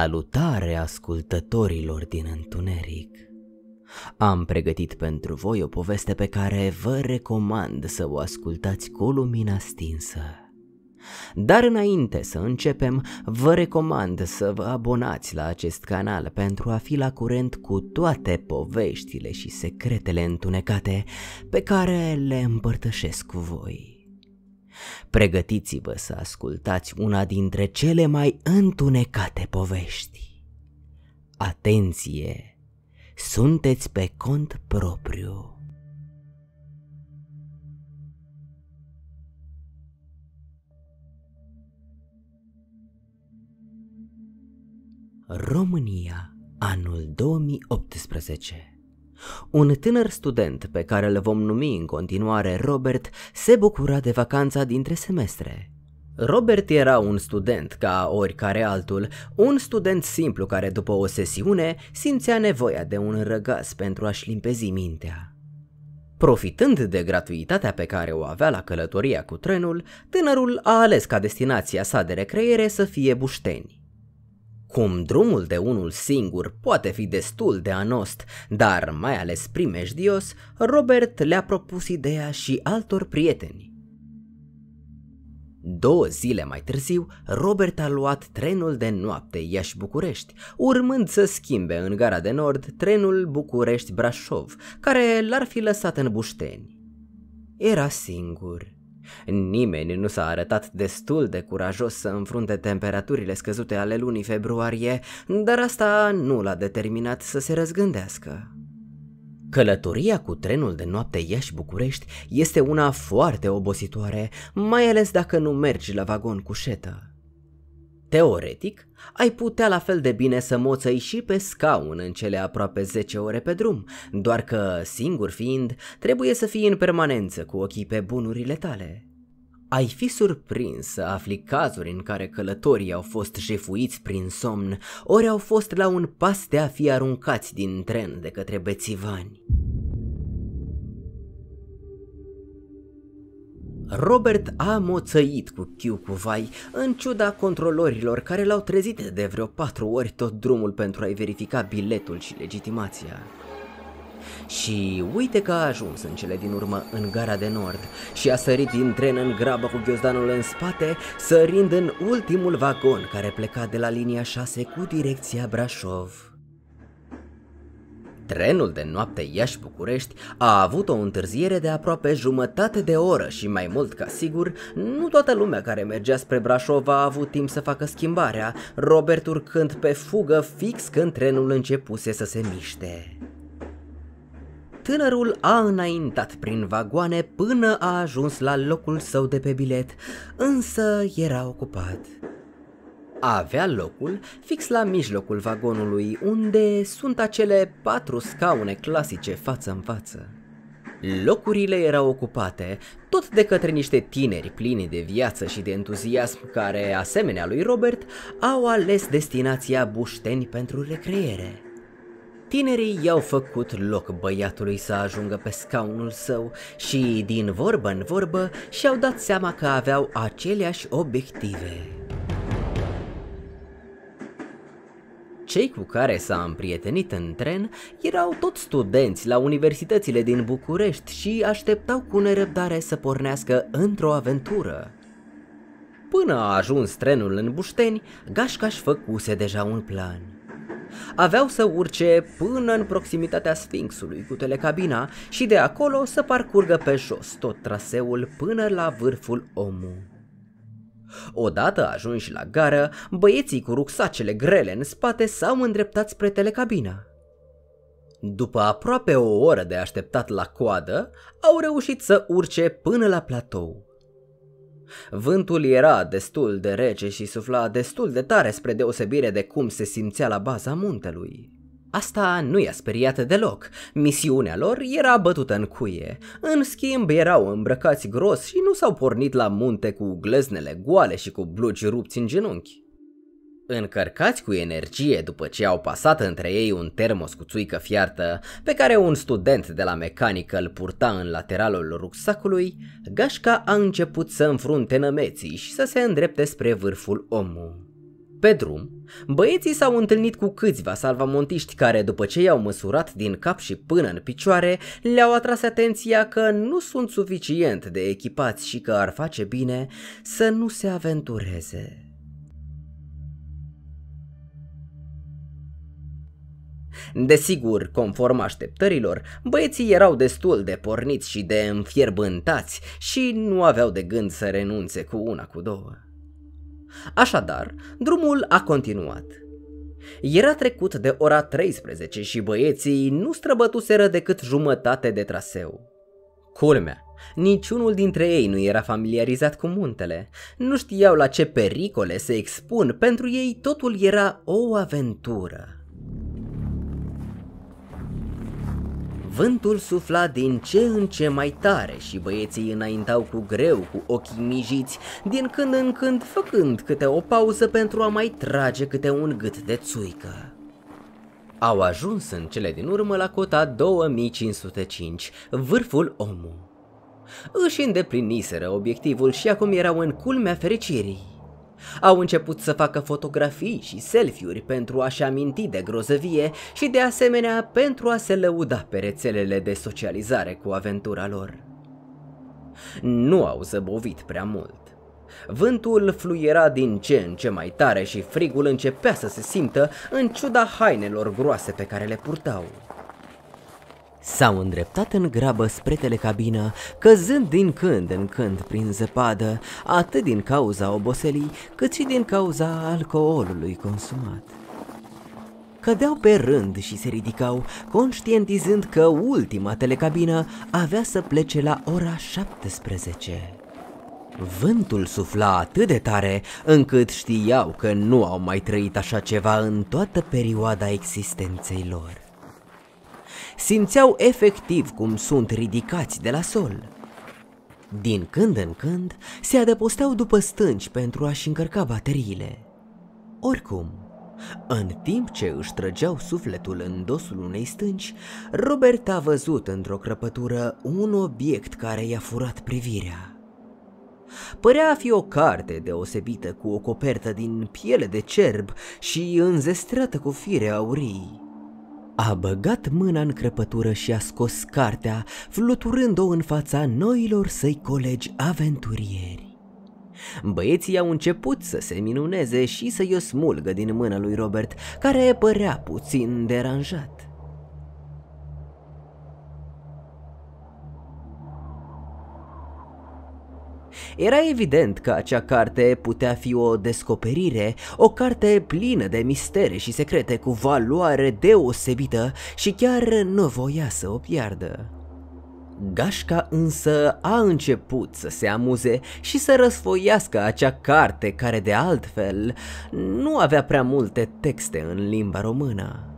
Salutare ascultătorilor din întuneric! Am pregătit pentru voi o poveste pe care vă recomand să o ascultați cu lumina stinsă. Dar înainte să începem, vă recomand să vă abonați la acest canal pentru a fi la curent cu toate poveștile și secretele întunecate pe care le împărtășesc cu voi. Pregătiți-vă să ascultați una dintre cele mai întunecate povești. Atenție! Sunteți pe cont propriu. România, anul 2018 un tânăr student, pe care le vom numi în continuare Robert, se bucura de vacanța dintre semestre. Robert era un student ca oricare altul, un student simplu care după o sesiune simțea nevoia de un răgaz pentru a-și limpezi mintea. Profitând de gratuitatea pe care o avea la călătoria cu trenul, tânărul a ales ca destinația sa de recreere să fie Bușteni. Cum drumul de unul singur poate fi destul de anost, dar mai ales primejdios, Robert le-a propus ideea și altor prieteni. Două zile mai târziu, Robert a luat trenul de noapte Iași-București, urmând să schimbe în gara de nord trenul București-Brașov, care l-ar fi lăsat în Bușteni. Era singur. Nimeni nu s-a arătat destul de curajos să înfrunte temperaturile scăzute ale lunii februarie, dar asta nu l-a determinat să se răzgândească. Călătoria cu trenul de noapte Iași-București este una foarte obositoare, mai ales dacă nu mergi la vagon cu șetă. Teoretic, ai putea la fel de bine să moțăi și pe scaun în cele aproape 10 ore pe drum, doar că, singur fiind, trebuie să fii în permanență cu ochii pe bunurile tale. Ai fi surprins să afli cazuri în care călătorii au fost jefuiți prin somn, ori au fost la un pas de a fi aruncați din tren de către bețivani. Robert a moțăit cu chiu cu vai, în ciuda controlorilor care l-au trezit de vreo patru ori tot drumul pentru a-i verifica biletul și legitimația. Și uite că a ajuns în cele din urmă în gara de nord și a sărit din tren în grabă cu ghiozdanul în spate, sărind în ultimul vagon care pleca de la linia 6 cu direcția Brașov. Trenul de noapte Iași-București a avut o întârziere de aproape jumătate de oră și mai mult ca sigur, nu toată lumea care mergea spre Brașov a avut timp să facă schimbarea, Robert urcând pe fugă fix când trenul începuse să se miște. Tânărul a înaintat prin vagoane până a ajuns la locul său de pe bilet, însă era ocupat avea locul fix la mijlocul vagonului, unde sunt acele patru scaune clasice față în față. Locurile erau ocupate tot de către niște tineri plini de viață și de entuziasm care, asemenea lui Robert, au ales destinația Bușteni pentru recreere. Tinerii i-au făcut loc băiatului să ajungă pe scaunul său și, din vorbă în vorbă, și-au dat seama că aveau aceleași obiective. Cei cu care s-a împrietenit în tren erau tot studenți la universitățile din București și așteptau cu nerăbdare să pornească într-o aventură. Până a ajuns trenul în Bușteni, Gașcaș făcuse deja un plan. Aveau să urce până în proximitatea Sfinxului cu telecabina și de acolo să parcurgă pe jos tot traseul până la vârful omului. Odată ajunși la gară, băieții cu rucsacele grele în spate s-au îndreptat spre telecabină. După aproape o oră de așteptat la coadă, au reușit să urce până la platou. Vântul era destul de rece și sufla destul de tare spre deosebire de cum se simțea la baza muntelui. Asta nu i-a speriat deloc, misiunea lor era bătută în cuie, în schimb erau îmbrăcați gros și nu s-au pornit la munte cu gleznele goale și cu blugi rupți în genunchi. Încărcați cu energie după ce au pasat între ei un termos cu țuică fiartă, pe care un student de la mecanică îl purta în lateralul rucsacului, Gașca a început să înfrunte nămeții și să se îndrepte spre vârful omului. Pe drum, băieții s-au întâlnit cu câțiva salvamontiști care, după ce i-au măsurat din cap și până în picioare, le-au atras atenția că nu sunt suficient de echipați și că ar face bine să nu se aventureze. Desigur, conform așteptărilor, băieții erau destul de porniți și de înfierbântați și nu aveau de gând să renunțe cu una cu două. Așadar, drumul a continuat. Era trecut de ora 13 și băieții nu străbătuseră decât jumătate de traseu. Culmea, niciunul dintre ei nu era familiarizat cu muntele, nu știau la ce pericole se expun, pentru ei totul era o aventură. Vântul sufla din ce în ce mai tare și băieții înaintau cu greu, cu ochii mijiți, din când în când făcând câte o pauză pentru a mai trage câte un gât de țuică. Au ajuns în cele din urmă la cota 2505, vârful omul. Își îndepliniseră obiectivul și acum erau în culmea fericirii. Au început să facă fotografii și selfie-uri pentru a-și aminti de grozăvie și de asemenea pentru a se lăuda pe rețelele de socializare cu aventura lor. Nu au zăbovit prea mult. Vântul fluiera din ce în ce mai tare și frigul începea să se simtă în ciuda hainelor groase pe care le purtau. S-au îndreptat în grabă spre telecabină, căzând din când în când prin zăpadă, atât din cauza oboselii, cât și din cauza alcoolului consumat. Cădeau pe rând și se ridicau, conștientizând că ultima telecabină avea să plece la ora 17. Vântul sufla atât de tare încât știau că nu au mai trăit așa ceva în toată perioada existenței lor simțeau efectiv cum sunt ridicați de la sol. Din când în când se adăposteau după stânci pentru a-și încărca bateriile. Oricum, în timp ce își trăgeau sufletul în dosul unei stânci, Robert a văzut într-o crăpătură un obiect care i-a furat privirea. Părea a fi o carte deosebită cu o copertă din piele de cerb și înzestrată cu fire aurii. A băgat mâna în crăpătură și a scos cartea, fluturând-o în fața noilor săi colegi aventurieri. Băieții au început să se minuneze și să-i o smulgă din mână lui Robert, care părea puțin deranjat. Era evident că acea carte putea fi o descoperire, o carte plină de mistere și secrete cu valoare deosebită și chiar nu voia să o piardă. Gașca însă a început să se amuze și să răsfoiască acea carte care de altfel nu avea prea multe texte în limba română.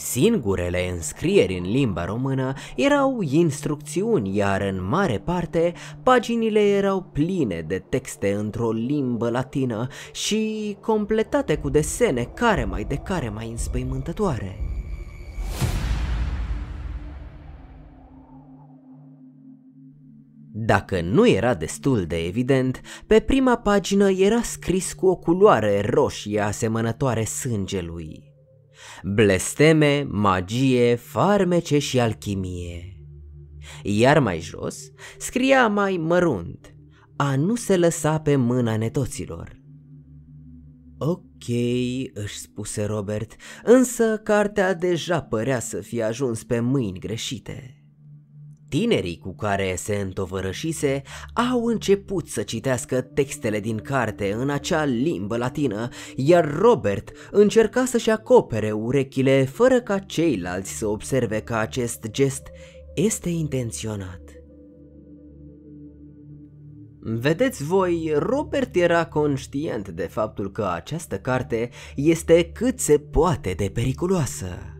Singurele înscrieri în limba română erau instrucțiuni, iar în mare parte paginile erau pline de texte într-o limbă latină și completate cu desene care mai de care mai înspăimântătoare. Dacă nu era destul de evident, pe prima pagină era scris cu o culoare roșie asemănătoare sângelui blesteme, magie, farmece și alchimie. Iar mai jos scria mai mărunt, a nu se lăsa pe mâna netoților. Ok, își spuse Robert, însă cartea deja părea să fie ajuns pe mâini greșite. Tinerii cu care se întovărășise au început să citească textele din carte în acea limbă latină, iar Robert încerca să-și acopere urechile fără ca ceilalți să observe că acest gest este intenționat. Vedeți voi, Robert era conștient de faptul că această carte este cât se poate de periculoasă.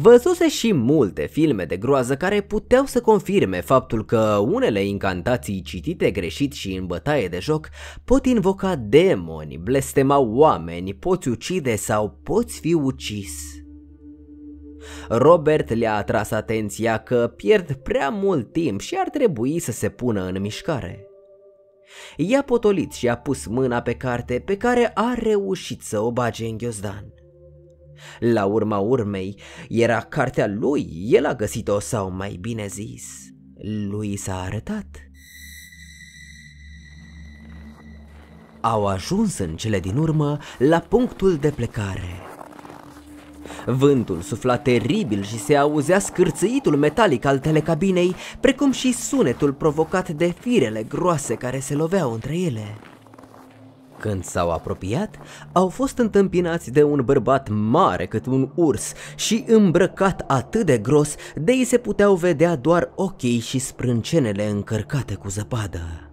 Văzuse și multe filme de groază care puteau să confirme faptul că unele incantații citite greșit și în bătaie de joc pot invoca demoni, blestema oameni, poți ucide sau poți fi ucis. Robert le-a atras atenția că pierd prea mult timp și ar trebui să se pună în mișcare. I-a potolit și a pus mâna pe carte pe care a reușit să o bage în ghiozdan. La urma urmei, era cartea lui, el a găsit-o sau mai bine zis, lui s-a arătat. Au ajuns în cele din urmă la punctul de plecare. Vântul sufla teribil și se auzea scârțâitul metalic al telecabinei, precum și sunetul provocat de firele groase care se loveau între ele. Când s-au apropiat, au fost întâmpinați de un bărbat mare cât un urs și îmbrăcat atât de gros de ei se puteau vedea doar ochii și sprâncenele încărcate cu zăpadă.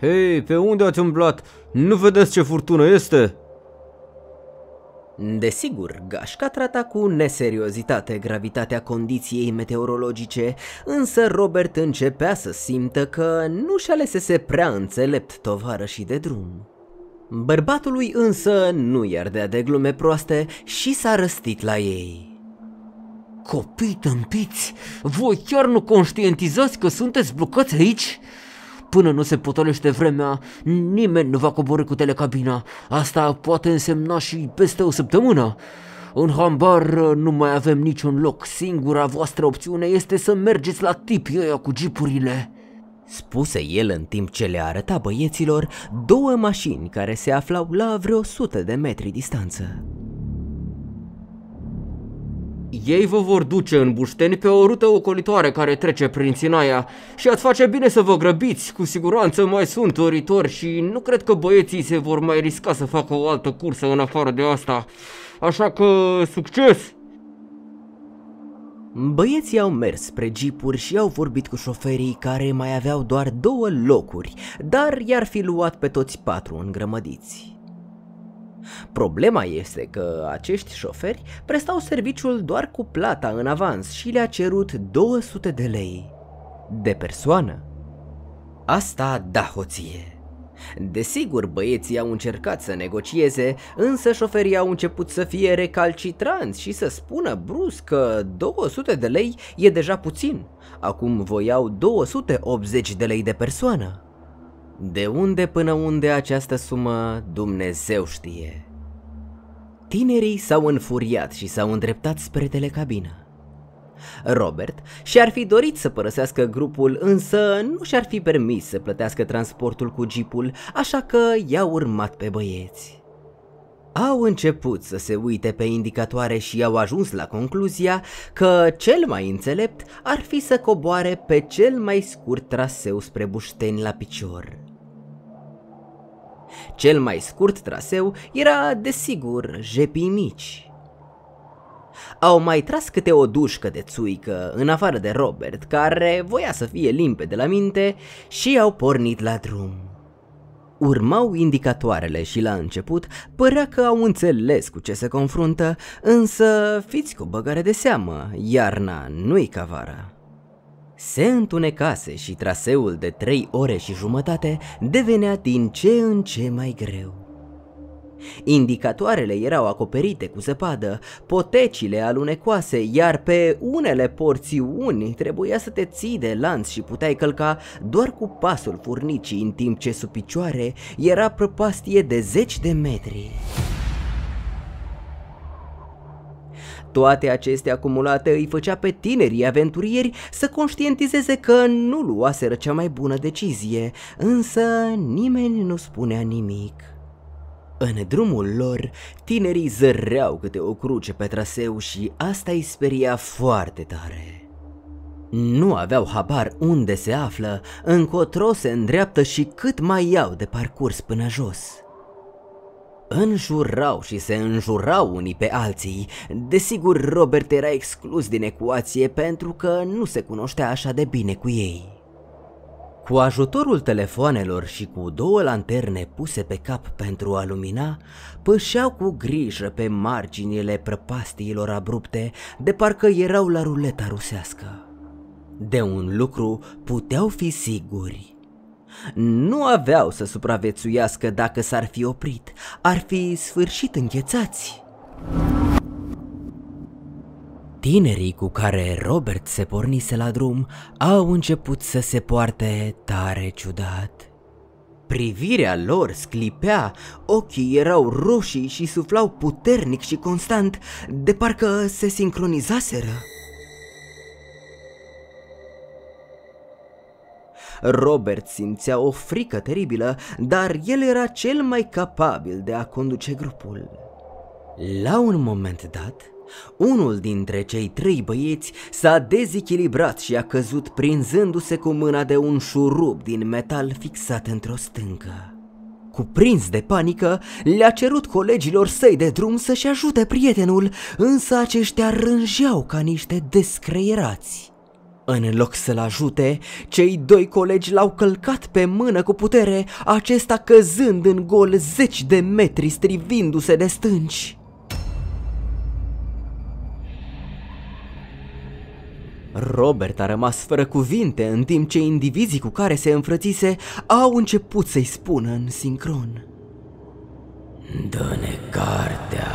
Hei, pe unde ați umblat? Nu vedeți ce furtună este?" Desigur, Gașca trata cu neseriozitate gravitatea condiției meteorologice, însă Robert începea să simtă că nu și alesese prea înțelept și de drum. Bărbatului însă nu i de glume proaste și s-a răstit la ei. Copii tâmpiți, voi chiar nu conștientizați că sunteți blocați aici? Până nu se potolește vremea, nimeni nu va coborî cu telecabina. Asta poate însemna și peste o săptămână. În hambar nu mai avem niciun loc. Singura voastră opțiune este să mergeți la tipii ăia cu jeepurile. Spuse el în timp ce le arăta băieților două mașini care se aflau la vreo 100 de metri distanță. Ei vă vor duce în Bușteni pe o rută ocolitoare care trece prin Sinaia și ați face bine să vă grăbiți, cu siguranță mai sunt oritori și nu cred că băieții se vor mai risca să facă o altă cursă în afară de asta. Așa că succes! Băieții au mers spre jeepuri și au vorbit cu șoferii care mai aveau doar două locuri, dar i-ar fi luat pe toți patru îngrămădiți. Problema este că acești șoferi prestau serviciul doar cu plata în avans și le-a cerut 200 de lei de persoană. Asta da hoție. Desigur, băieții au încercat să negocieze, însă șoferii au început să fie recalcitranți și să spună brusc că 200 de lei e deja puțin. Acum voiau 280 de lei de persoană. De unde până unde această sumă, Dumnezeu știe. Tinerii s-au înfuriat și s-au îndreptat spre telecabină. Robert și-ar fi dorit să părăsească grupul, însă nu și-ar fi permis să plătească transportul cu jeepul, așa că i-a urmat pe băieți. Au început să se uite pe indicatoare și au ajuns la concluzia că cel mai înțelept ar fi să coboare pe cel mai scurt traseu spre Bușteni la picior. Cel mai scurt traseu era, desigur, jepii mici. Au mai tras câte o dușcă de țuică, în afară de Robert, care voia să fie limpede la minte, și au pornit la drum. Urmau indicatoarele și la început părea că au înțeles cu ce se confruntă, însă fiți cu băgare de seamă, iarna nu-i ca vara. Se întunecase și traseul de trei ore și jumătate devenea din ce în ce mai greu. Indicatoarele erau acoperite cu zăpadă, potecile alunecoase, iar pe unele porțiuni trebuia să te ții de lanț și puteai călca doar cu pasul furnicii în timp ce sub picioare era prăpastie de zeci de metri. Toate acestea acumulate îi făcea pe tinerii aventurieri să conștientizeze că nu luaseră cea mai bună decizie, însă nimeni nu spunea nimic. În drumul lor, tinerii zăreau câte o cruce pe traseu și asta îi speria foarte tare. Nu aveau habar unde se află, încotro se îndreaptă și cât mai iau de parcurs până jos înjurau și se înjurau unii pe alții. Desigur, Robert era exclus din ecuație pentru că nu se cunoștea așa de bine cu ei. Cu ajutorul telefoanelor și cu două lanterne puse pe cap pentru a lumina, pășeau cu grijă pe marginile prăpastiilor abrupte, de parcă erau la ruleta rusească. De un lucru puteau fi siguri, nu aveau să supraviețuiască dacă s-ar fi oprit, ar fi sfârșit înghețați. Tinerii cu care Robert se pornise la drum au început să se poarte tare ciudat. Privirea lor sclipea, ochii erau roșii și suflau puternic și constant, de parcă se sincronizaseră. Robert simțea o frică teribilă, dar el era cel mai capabil de a conduce grupul. La un moment dat, unul dintre cei trei băieți s-a dezechilibrat și a căzut prinzându-se cu mâna de un șurub din metal fixat într-o stâncă. Cuprins de panică, le-a cerut colegilor săi de drum să-și ajute prietenul, însă aceștia rânjeau ca niște descreierați. În loc să-l ajute, cei doi colegi l-au călcat pe mână cu putere, acesta căzând în gol zeci de metri strivindu-se de stânci. Robert a rămas fără cuvinte în timp ce indivizii cu care se înfrățise au început să-i spună în sincron. Dă-ne cartea!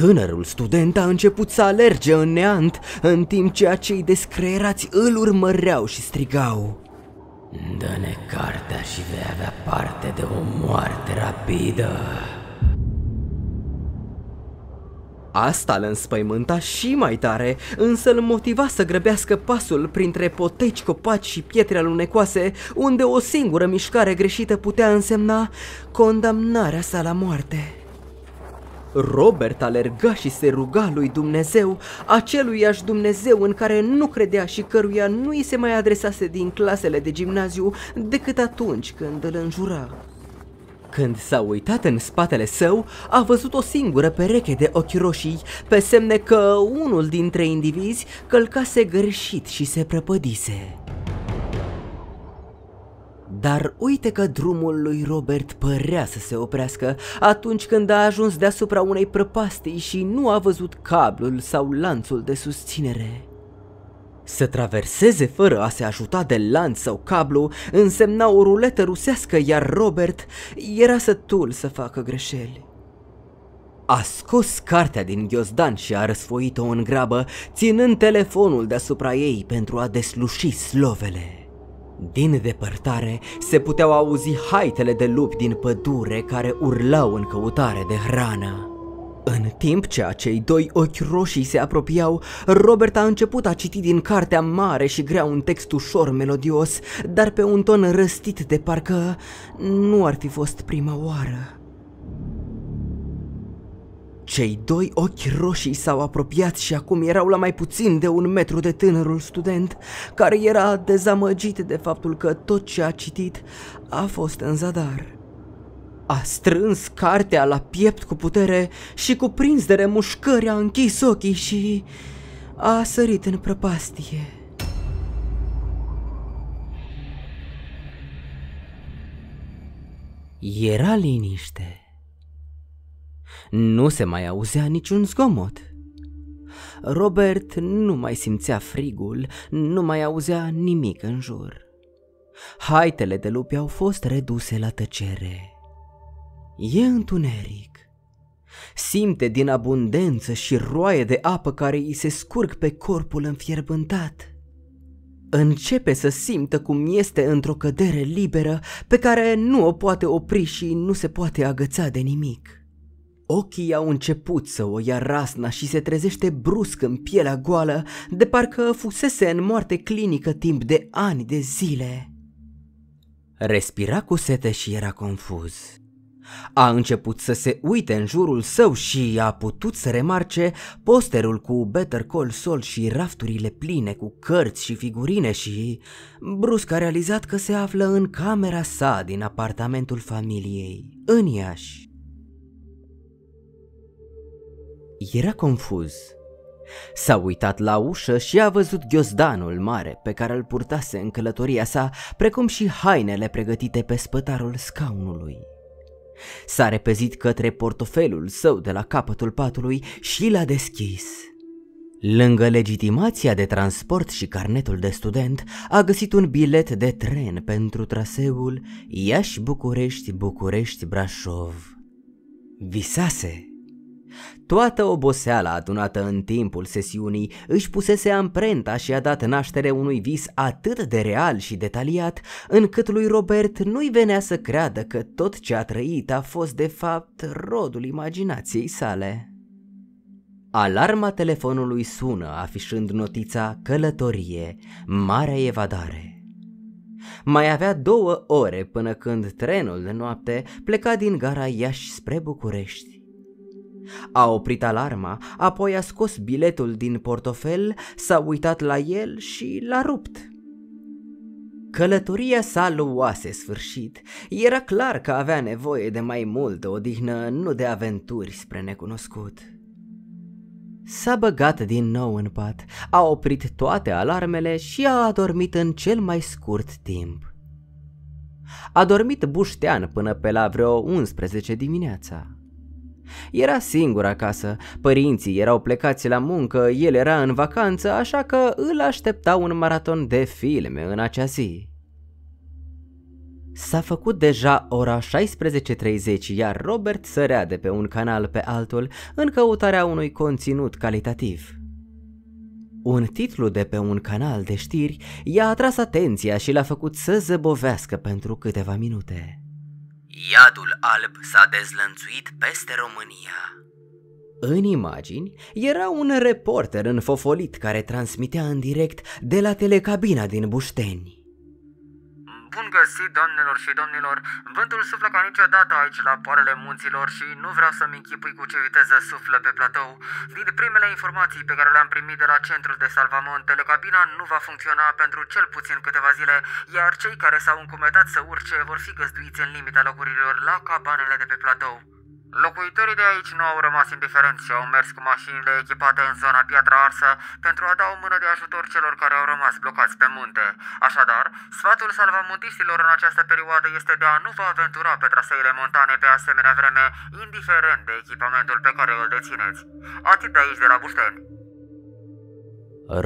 Tânărul student a început să alerge în neant, în timp ce acei descreerați îl urmăreau și strigau. Dă-ne cartea și vei avea parte de o moarte rapidă. Asta îl înspăimânta și mai tare, însă îl motiva să grăbească pasul printre poteci, copaci și pietre alunecoase, unde o singură mișcare greșită putea însemna condamnarea sa la moarte. Robert alerga și se ruga lui Dumnezeu, aceluiași Dumnezeu în care nu credea și căruia nu i se mai adresase din clasele de gimnaziu decât atunci când îl înjura. Când s-a uitat în spatele său, a văzut o singură pereche de ochi roșii, pe semne că unul dintre indivizi călcase greșit și se prăpădise. Dar uite că drumul lui Robert părea să se oprească atunci când a ajuns deasupra unei prăpastii și nu a văzut cablul sau lanțul de susținere. Să traverseze fără a se ajuta de lanț sau cablu însemna o ruletă rusească, iar Robert era sătul să facă greșeli. A scos cartea din ghiozdan și a răsfoit-o în grabă, ținând telefonul deasupra ei pentru a desluși slovele. Din depărtare se puteau auzi haitele de lupi din pădure care urlau în căutare de hrană. În timp ce acei doi ochi roșii se apropiau, Robert a început a citi din cartea mare și grea un text ușor melodios, dar pe un ton răstit de parcă nu ar fi fost prima oară. Cei doi ochi roșii s-au apropiat și acum erau la mai puțin de un metru de tânărul student, care era dezamăgit de faptul că tot ce a citit a fost în zadar. A strâns cartea la piept cu putere și cuprins de remușcări a închis ochii și a sărit în prăpastie. Era liniște. Nu se mai auzea niciun zgomot. Robert nu mai simțea frigul, nu mai auzea nimic în jur. Haitele de lupi au fost reduse la tăcere. E întuneric. Simte din abundență și roaie de apă care îi se scurg pe corpul înfierbântat. Începe să simtă cum este într-o cădere liberă pe care nu o poate opri și nu se poate agăța de nimic. Ochii au început să o ia rasna și se trezește brusc în pielea goală, de parcă fusese în moarte clinică timp de ani de zile. Respira cu sete și era confuz. A început să se uite în jurul său și a putut să remarce posterul cu Better Call Saul și rafturile pline cu cărți și figurine și brusc a realizat că se află în camera sa din apartamentul familiei, în Iași. era confuz. S-a uitat la ușă și a văzut ghiozdanul mare pe care îl purtase în călătoria sa, precum și hainele pregătite pe spătarul scaunului. S-a repezit către portofelul său de la capătul patului și l-a deschis. Lângă legitimația de transport și carnetul de student, a găsit un bilet de tren pentru traseul Iași-București-București-Brașov. Visase Toată oboseala adunată în timpul sesiunii își pusese amprenta și a dat naștere unui vis atât de real și detaliat, încât lui Robert nu-i venea să creadă că tot ce a trăit a fost de fapt rodul imaginației sale. Alarma telefonului sună afișând notița călătorie, mare evadare. Mai avea două ore până când trenul de noapte pleca din gara Iași spre București. A oprit alarma, apoi a scos biletul din portofel, s-a uitat la el și l-a rupt. Călătoria sa luase sfârșit. Era clar că avea nevoie de mai multă odihnă, nu de aventuri spre necunoscut. S-a băgat din nou în pat, a oprit toate alarmele și a adormit în cel mai scurt timp. A dormit buștean până pe la vreo 11 dimineața. Era singur acasă, părinții erau plecați la muncă, el era în vacanță, așa că îl aștepta un maraton de filme în acea zi. S-a făcut deja ora 16.30, iar Robert sărea de pe un canal pe altul în căutarea unui conținut calitativ. Un titlu de pe un canal de știri i-a atras atenția și l-a făcut să zăbovească pentru câteva minute. Iadul alb s-a dezlănțuit peste România. În imagini era un reporter înfofolit care transmitea în direct de la telecabina din Bușteni. Bun găsit, doamnelor și domnilor! Vântul suflă ca niciodată aici la poarele munților și nu vreau să-mi închipui cu ce viteză suflă pe platou. Din primele informații pe care le-am primit de la centrul de salvament, telecabina nu va funcționa pentru cel puțin câteva zile, iar cei care s-au încumetat să urce vor fi găzduiți în limita locurilor la cabanele de pe platou. Locuitorii de aici nu au rămas indiferenți și au mers cu mașinile echipate în zona Piatra Arsă pentru a da o mână de ajutor celor care au rămas blocați pe munte. Așadar, sfatul salvamontiștilor în această perioadă este de a nu vă aventura pe traseile montane pe asemenea vreme, indiferent de echipamentul pe care îl dețineți. Atât de aici de la Bușteni.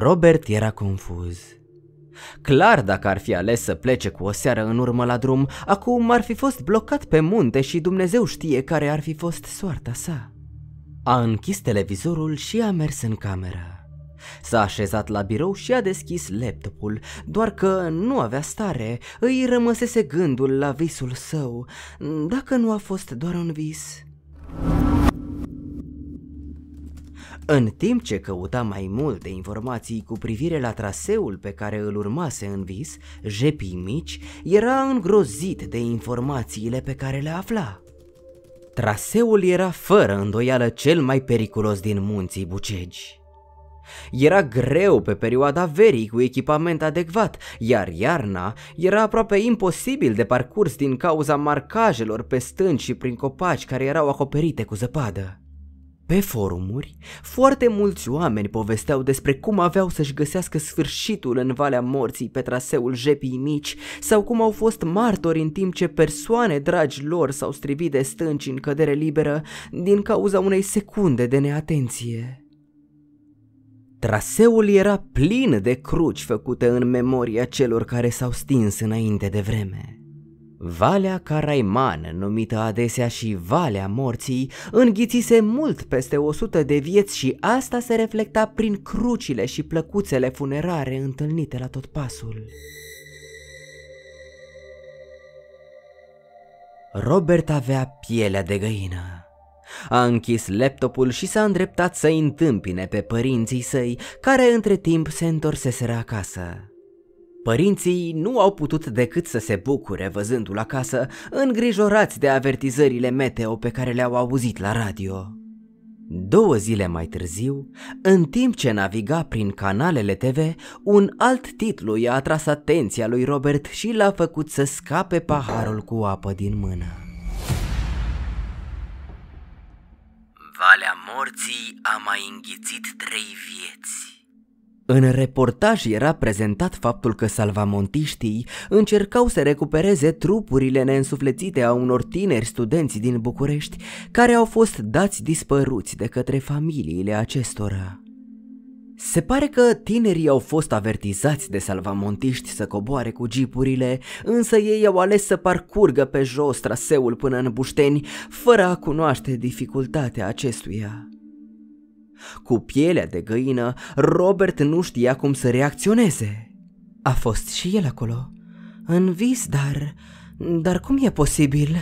Robert era confuz. Clar dacă ar fi ales să plece cu o seară în urmă la drum, acum ar fi fost blocat pe munte și Dumnezeu știe care ar fi fost soarta sa. A închis televizorul și a mers în cameră. S-a așezat la birou și a deschis laptopul, doar că nu avea stare, îi rămăsese gândul la visul său, dacă nu a fost doar un vis. În timp ce căuta mai multe informații cu privire la traseul pe care îl urmase în vis, Jepii Mici era îngrozit de informațiile pe care le afla. Traseul era fără îndoială cel mai periculos din munții Bucegi. Era greu pe perioada verii cu echipament adecvat, iar iarna era aproape imposibil de parcurs din cauza marcajelor pe stânci și prin copaci care erau acoperite cu zăpadă. Pe forumuri, foarte mulți oameni povesteau despre cum aveau să-și găsească sfârșitul în Valea Morții pe traseul jepii mici sau cum au fost martori în timp ce persoane dragi lor s-au strivit de stânci în cădere liberă din cauza unei secunde de neatenție. Traseul era plin de cruci făcute în memoria celor care s-au stins înainte de vreme. Valea Caraiman, numită adesea și Valea Morții, înghițise mult peste 100 de vieți și asta se reflecta prin crucile și plăcuțele funerare întâlnite la tot pasul. Robert avea pielea de găină. A închis laptopul și s-a îndreptat să întâmpine pe părinții săi, care între timp se întorseseră acasă. Părinții nu au putut decât să se bucure văzându-l acasă, îngrijorați de avertizările meteo pe care le-au auzit la radio. Două zile mai târziu, în timp ce naviga prin canalele TV, un alt titlu i-a atras atenția lui Robert și l-a făcut să scape paharul cu apă din mână. Valea morții a mai înghițit trei vieți. În reportaj era prezentat faptul că salvamontiștii încercau să recupereze trupurile neînsuflețite a unor tineri studenți din București care au fost dați dispăruți de către familiile acestora. Se pare că tinerii au fost avertizați de salvamontiști să coboare cu jeepurile, însă ei au ales să parcurgă pe jos traseul până în Bușteni, fără a cunoaște dificultatea acestuia. Cu pielea de găină, Robert nu știa cum să reacționeze. A fost și el acolo. În vis, dar... Dar cum e posibil?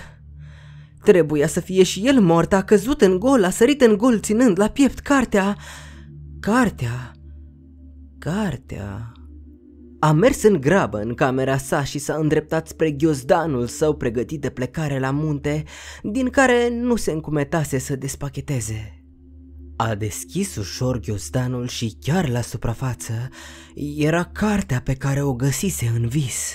Trebuia să fie și el mort, a căzut în gol, a sărit în gol ținând la piept cartea... Cartea... Cartea... A mers în grabă în camera sa și s-a îndreptat spre ghiozdanul său pregătit de plecare la munte, din care nu se încumetase să despacheteze. A deschis ușor ghiozdanul și chiar la suprafață era cartea pe care o găsise în vis.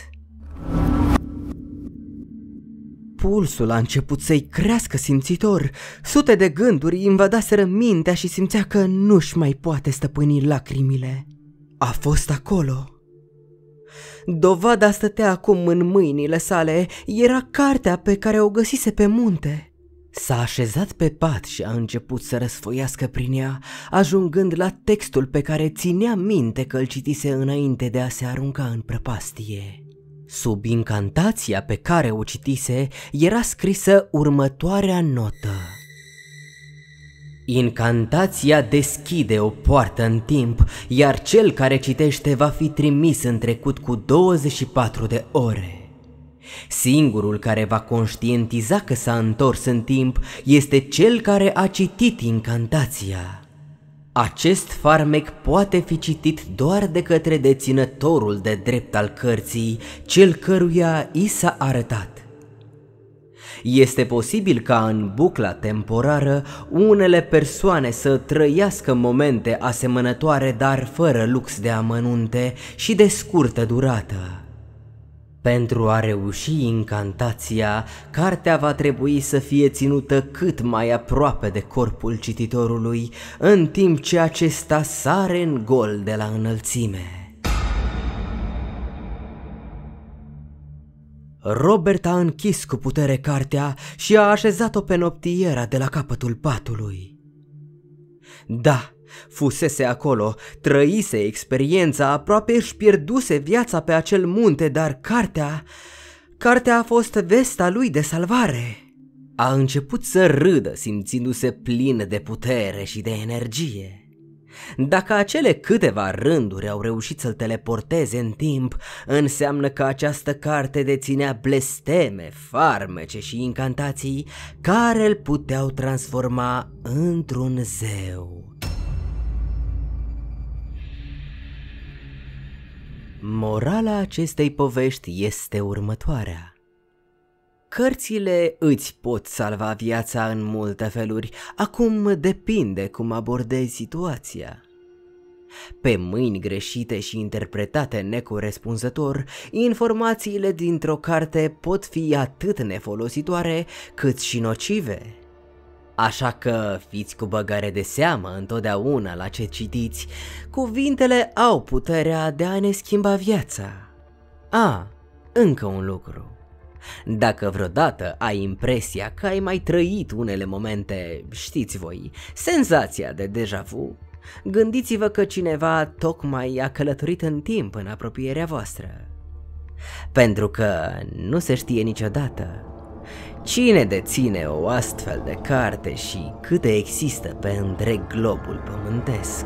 Pulsul a început să-i crească simțitor, sute de gânduri invadaseră mintea și simțea că nu-și mai poate stăpâni lacrimile. A fost acolo. Dovada stătea acum în mâinile sale, era cartea pe care o găsise pe munte – S-a așezat pe pat și a început să răsfoiască prin ea, ajungând la textul pe care ținea minte că îl citise înainte de a se arunca în prăpastie. Sub incantația pe care o citise era scrisă următoarea notă. Incantația deschide o poartă în timp, iar cel care citește va fi trimis în trecut cu 24 de ore. Singurul care va conștientiza că s-a întors în timp este cel care a citit incantația. Acest farmec poate fi citit doar de către deținătorul de drept al cărții, cel căruia i s-a arătat. Este posibil ca în bucla temporară unele persoane să trăiască momente asemănătoare, dar fără lux de amănunte și de scurtă durată. Pentru a reuși incantația, cartea va trebui să fie ținută cât mai aproape de corpul cititorului, în timp ce acesta sare în gol de la înălțime. Robert a închis cu putere cartea și a așezat-o pe noptiera de la capătul patului. Da, Fusese acolo, trăise experiența, aproape își pierduse viața pe acel munte, dar cartea... Cartea a fost vesta lui de salvare. A început să râdă, simțindu-se plin de putere și de energie. Dacă acele câteva rânduri au reușit să-l teleporteze în timp, înseamnă că această carte deținea blesteme, farmece și incantații care îl puteau transforma într-un zeu. Morala acestei povești este următoarea. Cărțile îți pot salva viața în multe feluri, acum depinde cum abordezi situația. Pe mâini greșite și interpretate necorespunzător, informațiile dintr-o carte pot fi atât nefolositoare cât și nocive. Așa că fiți cu băgare de seamă întotdeauna la ce citiți, cuvintele au puterea de a ne schimba viața. A, încă un lucru. Dacă vreodată ai impresia că ai mai trăit unele momente, știți voi, senzația de deja vu, gândiți-vă că cineva tocmai a călătorit în timp în apropierea voastră. Pentru că nu se știe niciodată Cine deține o astfel de carte și câte există pe întreg globul pământesc?